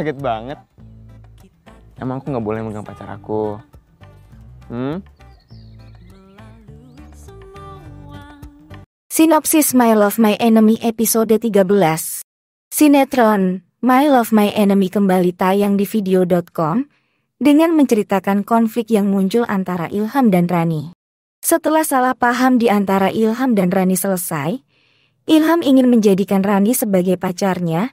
kaget banget. Emang aku nggak boleh megang pacar aku? Hmm? Sinopsis My Love My Enemy episode 13 Sinetron My Love My Enemy kembali tayang di video.com dengan menceritakan konflik yang muncul antara Ilham dan Rani. Setelah salah paham di antara Ilham dan Rani selesai, Ilham ingin menjadikan Rani sebagai pacarnya,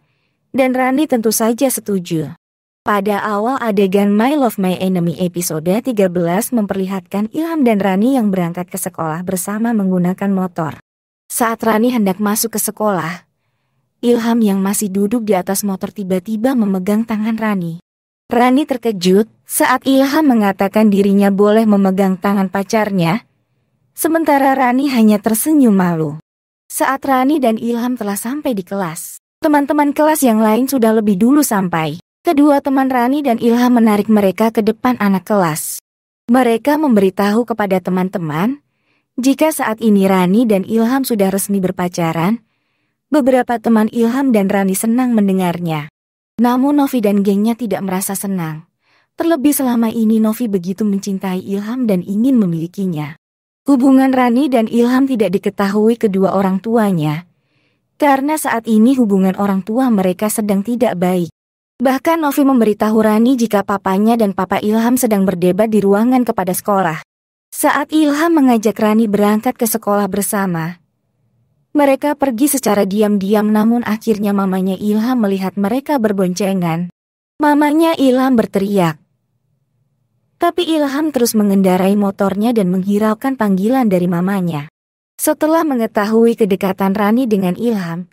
dan Randy tentu saja setuju. Pada awal adegan My Love My Enemy episode 13 memperlihatkan Ilham dan Rani yang berangkat ke sekolah bersama menggunakan motor. Saat Rani hendak masuk ke sekolah, Ilham yang masih duduk di atas motor tiba-tiba memegang tangan Rani. Rani terkejut saat Ilham mengatakan dirinya boleh memegang tangan pacarnya, sementara Rani hanya tersenyum malu. Saat Rani dan Ilham telah sampai di kelas, Teman-teman kelas yang lain sudah lebih dulu sampai. Kedua teman Rani dan Ilham menarik mereka ke depan anak kelas. Mereka memberitahu kepada teman-teman, jika saat ini Rani dan Ilham sudah resmi berpacaran, beberapa teman Ilham dan Rani senang mendengarnya. Namun Novi dan gengnya tidak merasa senang. Terlebih selama ini Novi begitu mencintai Ilham dan ingin memilikinya. Hubungan Rani dan Ilham tidak diketahui kedua orang tuanya, karena saat ini hubungan orang tua mereka sedang tidak baik. Bahkan Novi memberitahu Rani jika papanya dan papa Ilham sedang berdebat di ruangan kepada sekolah. Saat Ilham mengajak Rani berangkat ke sekolah bersama, mereka pergi secara diam-diam namun akhirnya mamanya Ilham melihat mereka berboncengan. Mamanya Ilham berteriak. Tapi Ilham terus mengendarai motornya dan menghiraukan panggilan dari mamanya. Setelah mengetahui kedekatan Rani dengan Ilham,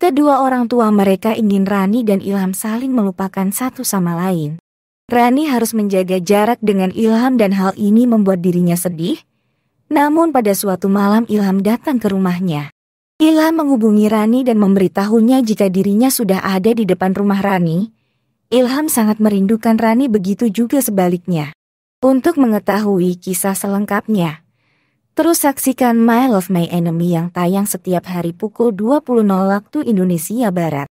kedua orang tua mereka ingin Rani dan Ilham saling melupakan satu sama lain. Rani harus menjaga jarak dengan Ilham dan hal ini membuat dirinya sedih. Namun pada suatu malam Ilham datang ke rumahnya. Ilham menghubungi Rani dan memberitahunya jika dirinya sudah ada di depan rumah Rani. Ilham sangat merindukan Rani begitu juga sebaliknya. Untuk mengetahui kisah selengkapnya, Terus saksikan My Love My Enemy yang tayang setiap hari pukul 20.00 waktu Indonesia Barat.